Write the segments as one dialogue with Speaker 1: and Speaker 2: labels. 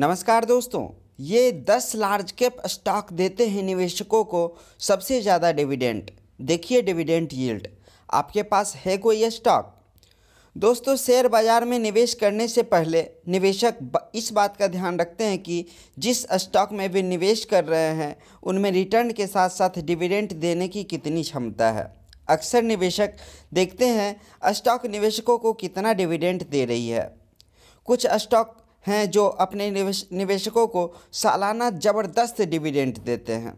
Speaker 1: नमस्कार दोस्तों ये 10 लार्ज कैप स्टॉक देते हैं निवेशकों को सबसे ज़्यादा डिविडेंट देखिए डिविडेंट यील्ड आपके पास है कोई स्टॉक दोस्तों शेयर बाज़ार में निवेश करने से पहले निवेशक इस बात का ध्यान रखते हैं कि जिस स्टॉक में वे निवेश कर रहे हैं उनमें रिटर्न के साथ साथ डिविडेंट देने की कितनी क्षमता है अक्सर निवेशक देखते हैं स्टॉक निवेशकों को कितना डिविडेंट दे रही है कुछ स्टॉक हैं जो अपने निवेश निवेशकों को सालाना ज़बरदस्त डिविडेंट देते हैं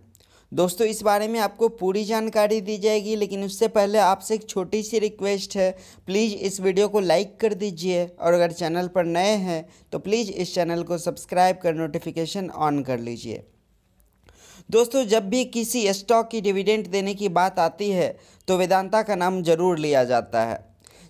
Speaker 1: दोस्तों इस बारे में आपको पूरी जानकारी दी जाएगी लेकिन उससे पहले आपसे एक छोटी सी रिक्वेस्ट है प्लीज़ इस वीडियो को लाइक कर दीजिए और अगर चैनल पर नए हैं तो प्लीज़ इस चैनल को सब्सक्राइब कर नोटिफिकेशन ऑन कर लीजिए दोस्तों जब भी किसी स्टॉक की डिविडेंट देने की बात आती है तो वेदांता का नाम जरूर लिया जाता है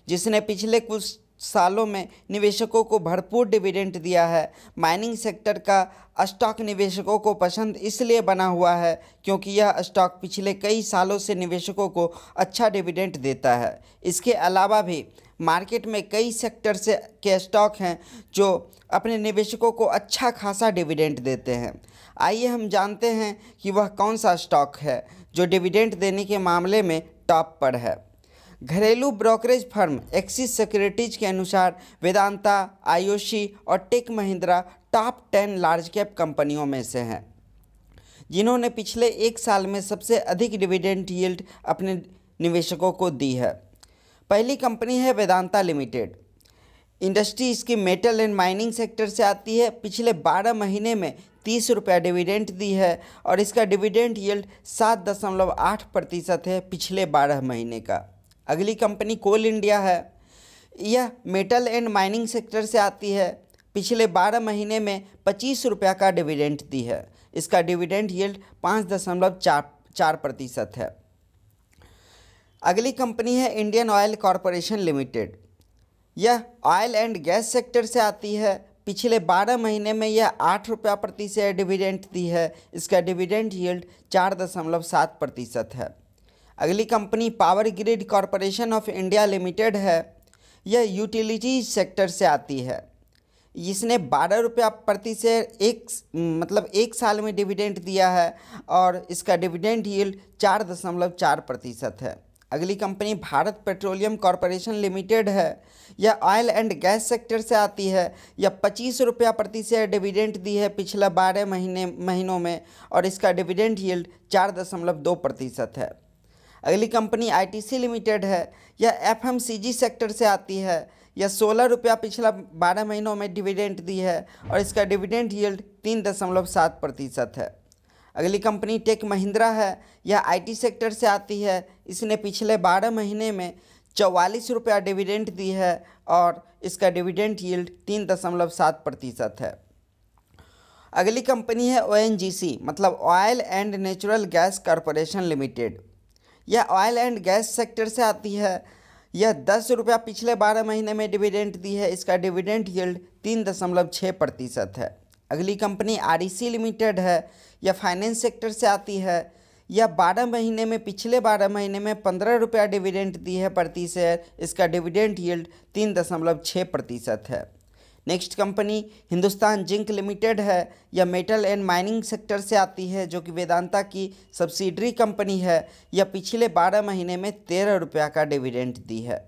Speaker 1: जिसने पिछले कुछ सालों में निवेशकों को भरपूर डिविडेंट दिया है माइनिंग सेक्टर का स्टॉक निवेशकों को पसंद इसलिए बना हुआ है क्योंकि यह स्टॉक पिछले कई सालों से निवेशकों को अच्छा डिविडेंट देता है इसके अलावा भी मार्केट में कई सेक्टर से के स्टॉक हैं जो अपने निवेशकों को अच्छा खासा डिविडेंट देते हैं आइए हम जानते हैं कि वह कौन सा स्टॉक है जो डिविडेंट देने के मामले में टॉप पर है घरेलू ब्रोकरेज फर्म एक्सिस सिक्योरिटीज के अनुसार वेदांता आयोशी और Tech Mahindra top ten large cap कंपनियों में से हैं जिन्होंने पिछले एक साल में सबसे अधिक डिविडेंट यील्ड अपने निवेशकों को दी है पहली कंपनी है वेदांता लिमिटेड इंडस्ट्री इसकी मेटल एंड माइनिंग सेक्टर से आती है पिछले 12 महीने में तीस रुपया डिविडेंट दी है और इसका डिविडेंट यील्ड सात दशमलव आठ प्रतिशत है पिछले बारह महीने का अगली कंपनी कोल इंडिया है यह मेटल एंड माइनिंग सेक्टर से आती है पिछले 12 महीने में पच्चीस रुपया का डिविडेंट दी है इसका डिविडेंट यील्ड पाँच दशमलव चार चार प्रतिशत है अगली कंपनी है इंडियन ऑयल कॉरपोरेशन लिमिटेड यह ऑयल एंड गैस सेक्टर से आती है पिछले 12 महीने में यह आठ रुपया प्रति शेयर डिविडेंट दी है इसका डिविडेंट यील्ड चार दशमलव सात प्रतिशत है अगली company power grid corporation of India limited है यह यूटिलिटी सेक्टर से आती है इसने बारह रुपया प्रति शेयर एक मतलब एक साल में डिविडेंड दिया है और इसका डिविडेंड ही चार दशमलव चार प्रतिशत है अगली company Bharat petroleum corporation limited है यह ऑयल एंड गैस सेक्टर से आती है यह पच्चीस रुपया प्रति शेयर डिविडेंड दी है पिछले बारह महीने महीनों में और इसका डिविडेंड यील्ड चार दशमलव दो प्रतिशत है अगली कंपनी आईटीसी लिमिटेड है यह एफएमसीजी सेक्टर से आती है यह सोलह रुपया पिछला बारह महीनों में डिविडेंट दी है और इसका डिविडेंट यील्ड तीन दशमलव सात प्रतिशत है अगली कंपनी टेक महिंद्रा है यह आईटी सेक्टर से आती है इसने पिछले बारह महीने में चौवालीस रुपया डिविडेंट दी है और इसका डिविडेंट यील्ड तीन दशमलव सात प्रतिशत है अगली कंपनी है ओ मतलब oil and natural gas corporation limited यह ऑयल एंड गैस सेक्टर से आती है यह दस रुपया पिछले बारह महीने में डिविडेंट दी है इसका डिविडेंट यील्ड तीन दशमलव छः प्रतिशत है अगली कंपनी आर लिमिटेड है यह फाइनेंस सेक्टर से आती है यह बारह महीने में पिछले बारह महीने में पंद्रह रुपया डिविडेंट दी है प्रति शेयर इसका डिविडेंट यील्ड तीन दशमलव छः प्रतिशत है next company Hindustan zinc limited है यह मेटल एंड माइनिंग सेक्टर से आती है जो कि वेदांता की सब्सिडरी कंपनी है यह पिछले बारह महीने में तेरह रुपया का डिविडेंट दी है